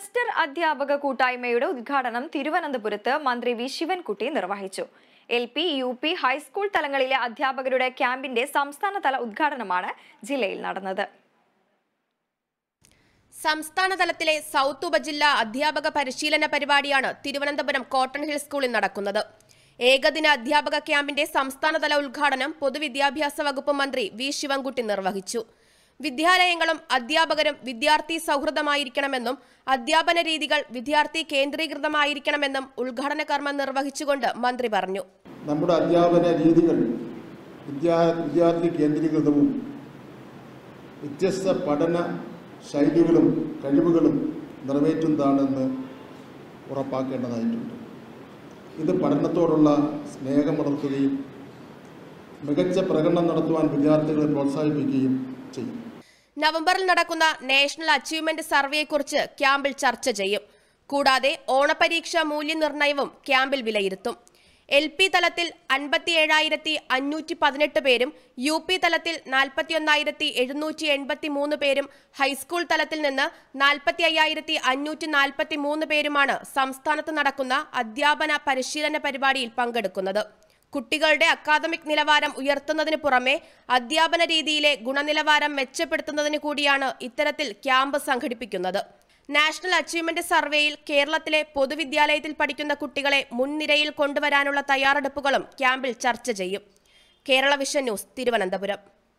cluster അധ്യാപക കൂട്ടായ്മയുടെ ഉദ്ഘാടനം തിരുവനന്തപുരത്ത് മന്ത്രി വി ശിവൻകുട്ടി നിർവഹിച്ചു L P U P high school തലങ്ങളിലെ അധ്യാപകരുടെ ക്യാമ്പിന്റെ സംസ്ഥാനതല ഉദ്ഘാടനമാണ് ജില്ലയിൽ നടന്നത് സംസ്ഥാനതലത്തിലെ സൗത്ത് ഉപജില്ലാ അധ്യാപക പരിശീലന പരിപാടിയാണ് തിരുവനന്തപുരം കോട്ടൺ ഹിൽ സ്കൂളിൽ നടക്കുന്നത് ഏകദിന അധ്യാപക ക്യാമ്പിന്റെ സംസ്ഥാനതല ഉദ്ഘാടനം പൊതുവിദ്യാഭ്യാസ വകുപ്പ് മന്ത്രി വി ശിവൻകുട്ടി നിർവഹിച്ചു വിദ്യാലയങ്ങളും അധ്യാപകരും വിദ്യാർത്ഥി സൗഹൃദമായിരിക്കണമെന്നും അധ്യാപന രീതികൾ വിദ്യാർത്ഥി കേന്ദ്രീകൃതമായിരിക്കണമെന്നും ഉദ്ഘാടന കർമ്മം നിർവഹിച്ചുകൊണ്ട് മന്ത്രി പറഞ്ഞു നമ്മുടെ അധ്യാപന രീതികൾ വിദ്യാർത്ഥി കേന്ദ്രീകൃതവും വ്യത്യസ്ത പഠന ശൈലികളും കഴിവുകളും നിറവേറ്റുന്നതാണെന്ന് ഉറപ്പാക്കേണ്ടതായിട്ടുണ്ട് ഇത് പഠനത്തോടുള്ള സ്നേഹം വളർത്തുകയും മികച്ച പ്രകടനം നടത്തുവാൻ വിദ്യാർത്ഥികളെ പ്രോത്സാഹിപ്പിക്കുകയും ചെയ്യും നവംബറിൽ നടക്കുന്ന നാഷണൽ അച്ചീവ്മെന്റ് സർവേയെക്കുറിച്ച് ക്യാമ്പിൽ ചർച്ച ചെയ്യും കൂടാതെ ഓണപരീക്ഷ മൂല്യനിർണ്ണയവും ക്യാമ്പിൽ വിലയിരുത്തും എൽ പി തലത്തിൽ അൻപത്തി ഏഴായിരത്തി അഞ്ഞൂറ്റി പതിനെട്ട് പേരും യു പി തലത്തിൽ നാൽപ്പത്തിയൊന്നായിരത്തി എഴുന്നൂറ്റി എൺപത്തി മൂന്ന് പേരും ഹൈസ്കൂൾ തലത്തിൽ നിന്ന് നാൽപ്പത്തി അയ്യായിരത്തി അഞ്ഞൂറ്റി നാൽപ്പത്തി മൂന്ന് പേരുമാണ് സംസ്ഥാനത്ത് നടക്കുന്ന അധ്യാപന പരിശീലന പരിപാടിയിൽ പങ്കെടുക്കുന്നത് കുട്ടികളുടെ അക്കാദമിക് നിലവാരം ഉയർത്തുന്നതിന് പുറമെ അധ്യാപന രീതിയിലെ ഗുണനിലവാരം മെച്ചപ്പെടുത്തുന്നതിന് കൂടിയാണ് ഇത്തരത്തിൽ ക്യാമ്പ് സംഘടിപ്പിക്കുന്നത് നാഷണൽ അച്ചീവ്മെന്റ് സർവേയിൽ കേരളത്തിലെ പൊതുവിദ്യാലയത്തിൽ പഠിക്കുന്ന കുട്ടികളെ മുൻനിരയിൽ കൊണ്ടുവരാനുള്ള തയ്യാറെടുപ്പുകളും ക്യാമ്പിൽ ചർച്ച ചെയ്യും കേരള വിഷൻ ന്യൂസ് തിരുവനന്തപുരം